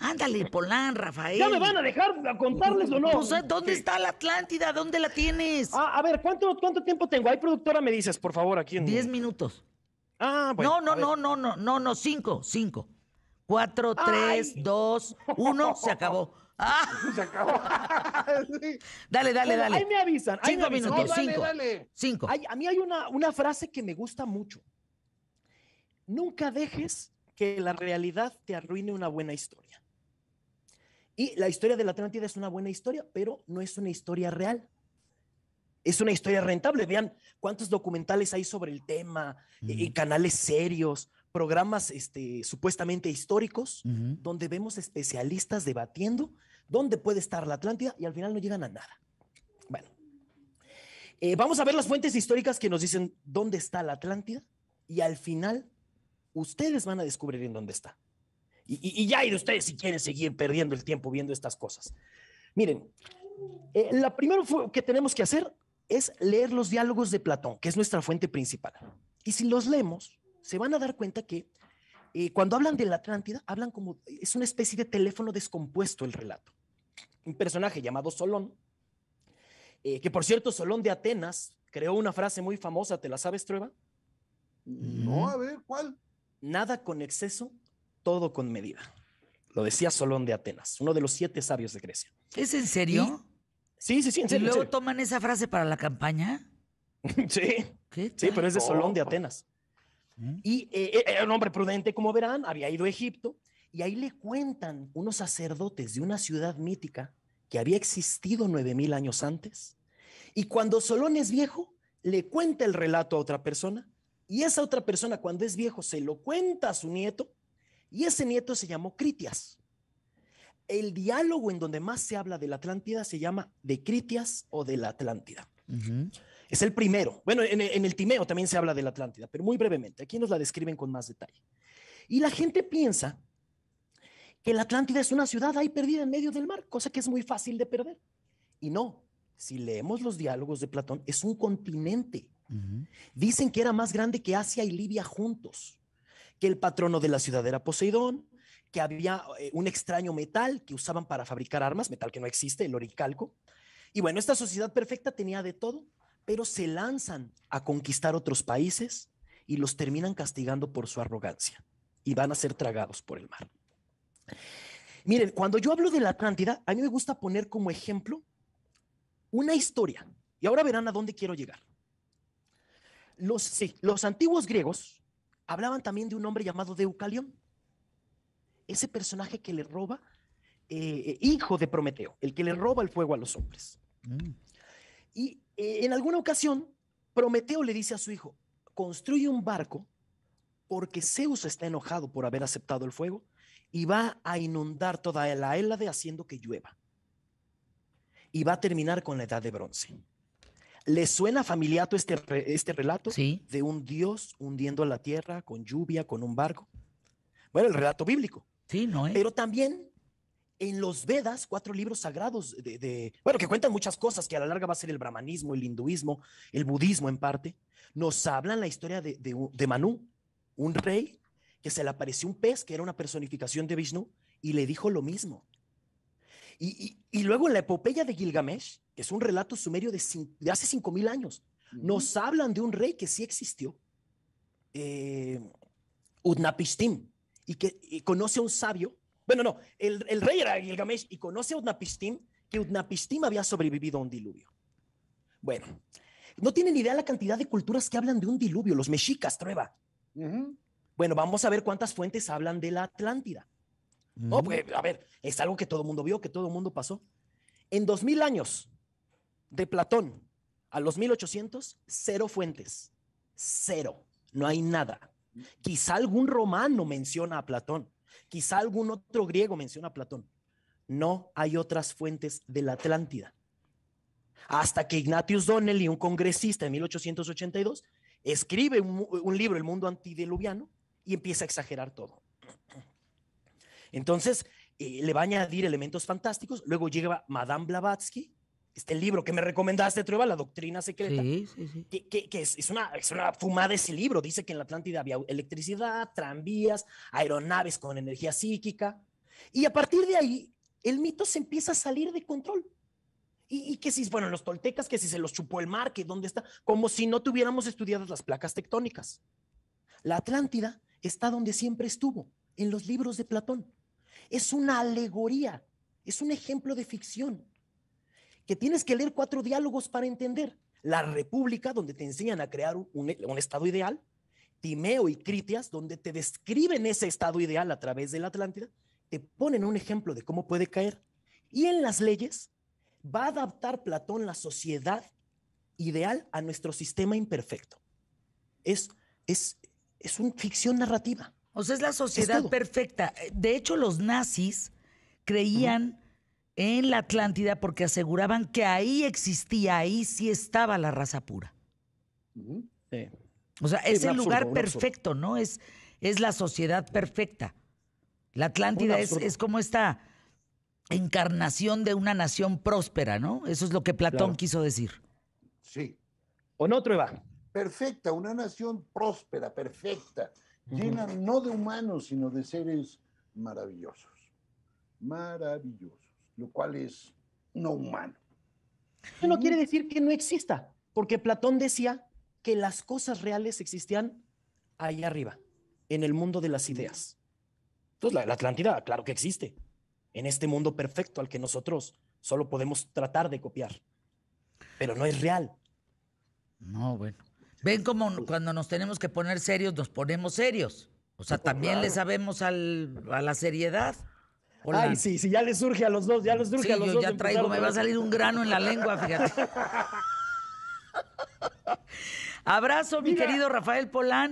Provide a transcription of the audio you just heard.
Ándale, Polán, Rafael. ¿Ya me van a dejar contarles o no? ¿dónde está la Atlántida? ¿Dónde la tienes? Ah, a ver, ¿cuánto, ¿cuánto tiempo tengo? Ahí, productora, me dices, por favor, aquí en... Diez minutos. Ah, no, no, no, no, no, no, no, cinco, cinco. Cuatro, tres, dos, uno, se acabó. Ah. Se acabó. Dale, dale, dale. Ahí me avisan. cinco minutos, cinco. cinco. a mí hay una, una frase que me gusta mucho. Nunca dejes que la realidad te arruine una buena historia. Y la historia de la Atlántida es una buena historia, pero no es una historia real. Es una historia rentable. Vean cuántos documentales hay sobre el tema, y eh, canales serios, programas este, supuestamente históricos, donde vemos especialistas debatiendo dónde puede estar la Atlántida y al final no llegan a nada. Bueno, eh, vamos a ver las fuentes históricas que nos dicen dónde está la Atlántida y al final ustedes van a descubrir en dónde está. Y, y ya ir ustedes si quieren seguir perdiendo el tiempo viendo estas cosas. Miren, eh, la primera que tenemos que hacer es leer los diálogos de Platón, que es nuestra fuente principal. Y si los leemos, se van a dar cuenta que eh, cuando hablan de la Atlántida, hablan como, es una especie de teléfono descompuesto el relato. Un personaje llamado Solón, eh, que por cierto, Solón de Atenas creó una frase muy famosa, ¿te la sabes, Trueba? No, a ver, ¿cuál? Nada con exceso, todo con medida. Lo decía Solón de Atenas, uno de los siete sabios de Grecia. ¿Es en serio? sí, sí, sí, en serio. ¿Y luego toman esa frase para la campaña? sí. sí, pero es de Solón de Atenas. Mm. Y eh, eh, era un hombre prudente, como verán, había ido a Egipto, y ahí le cuentan unos sacerdotes de una ciudad mítica que había existido nueve mil años antes. Y cuando Solón es viejo, le cuenta el relato a otra persona y esa otra persona, cuando es viejo, se lo cuenta a su nieto, y ese nieto se llamó Critias. El diálogo en donde más se habla de la Atlántida se llama de Critias o de la Atlántida. Es el primero. Bueno, en, en, el Timeo también se habla de la Atlántida, pero muy brevemente. Aquí nos la describen con más detalle. Y la gente piensa que la Atlántida es una ciudad ahí perdida en medio del mar, cosa que es muy fácil de perder. Y no, si leemos los diálogos de Platón, es un continente Dicen que era más grande que Asia y Libia juntos, que el patrono de la ciudad era Poseidón, que había eh, un extraño metal que usaban para fabricar armas, metal que no existe, el oricalco. Y bueno, esta sociedad perfecta tenía de todo, pero se lanzan a conquistar otros países y los terminan castigando por su arrogancia y van a ser tragados por el mar. Miren, cuando yo hablo de la Atlántida, a mí me gusta poner como ejemplo una historia y ahora verán a dónde quiero llegar los, sí, los antiguos griegos hablaban también de un hombre llamado Deucalión, ese personaje que le roba, eh, eh, hijo de Prometeo, el que le roba el fuego a los hombres. Mm. Y eh, en alguna ocasión, Prometeo le dice a su hijo, construye un barco porque Zeus está enojado por haber aceptado el fuego y va a inundar toda la Hélade haciendo que llueva. Y va a terminar con la edad de bronce. ¿Le suena familiar este, este relato sí. de un Dios hundiendo la tierra con lluvia, con un barco? Bueno, el relato bíblico. Sí, no es. Pero también en los Vedas, cuatro libros sagrados de, bueno, que cuentan muchas cosas que a la larga va a ser el brahmanismo, el hinduismo, el budismo en parte, nos hablan la historia de, de, de Manu, un rey que se le apareció un pez que era una personificación de Vishnu y le dijo lo mismo. Y, luego en la epopeya de Gilgamesh, que es un relato sumerio de, hace 5.000 años, nos hablan de un rey que sí existió, eh, Utnapishtim, y que conoce a un sabio. Bueno, no, el, rey era Gilgamesh y conoce a Utnapishtim, que Utnapishtim había sobrevivido a un diluvio. Bueno, no tienen idea la cantidad de culturas que hablan de un diluvio, los mexicas, Trueba. Bueno, vamos a ver cuántas fuentes hablan de la Atlántida pues, a ver, es algo que todo el mundo vio, que todo el mundo pasó. En 2000 años, de Platón a los 1800, cero fuentes, cero, no hay nada. Quizá algún romano menciona a Platón, quizá algún otro griego menciona a Platón. No hay otras fuentes de la Atlántida. Hasta que Ignatius Donnelly, un congresista en 1882, escribe un, libro, El mundo Antideluviano y empieza a exagerar todo. Entonces, eh, le va a añadir elementos fantásticos. Luego llega Madame Blavatsky, este libro que me recomendaste, Trueba, La Doctrina Secreta, que, es, una, fumada ese libro. Dice que en la Atlántida había electricidad, tranvías, aeronaves con energía psíquica. Y a partir de ahí, el mito se empieza a salir de control. Y, y que si, bueno, los toltecas, que si se los chupó el mar, que dónde está, como si no tuviéramos estudiadas las placas tectónicas. La Atlántida está donde siempre estuvo, en los libros de Platón. Es una alegoría, es un ejemplo de ficción que tienes que leer cuatro diálogos para entender. La República, donde te enseñan a crear un, estado ideal, Timeo y Critias, donde te describen ese estado ideal a través de la Atlántida, te ponen un ejemplo de cómo puede caer. Y en las leyes va a adaptar Platón la sociedad ideal a nuestro sistema imperfecto. es una ficción narrativa. O sea, es la sociedad perfecta. De hecho, los nazis creían en la Atlántida porque aseguraban que ahí existía, ahí sí estaba la raza pura. O sea, es el lugar perfecto, ¿no? Es, es la sociedad perfecta. La Atlántida es, como esta encarnación de una nación próspera, ¿no? Eso es lo que Platón quiso decir. Sí. ¿O no, evangelio. Perfecta, una nación próspera, perfecta llena no de humanos, sino de seres maravillosos, maravillosos, lo cual es no humano. Eso no quiere decir que no exista, porque Platón decía que las cosas reales existían ahí arriba, en el mundo de las ideas. Entonces, la, la Atlántida, claro que existe, en este mundo perfecto al que nosotros solo podemos tratar de copiar, pero no es real. No, bueno. Ven como cuando nos tenemos que poner serios, nos ponemos serios. O sea, también le sabemos a la seriedad. Ay, sí, sí, ya les surge a los dos, ya les surge a los yo Ya traigo, me va a salir un grano en la lengua, fíjate. Abrazo, mi querido Rafael Polán.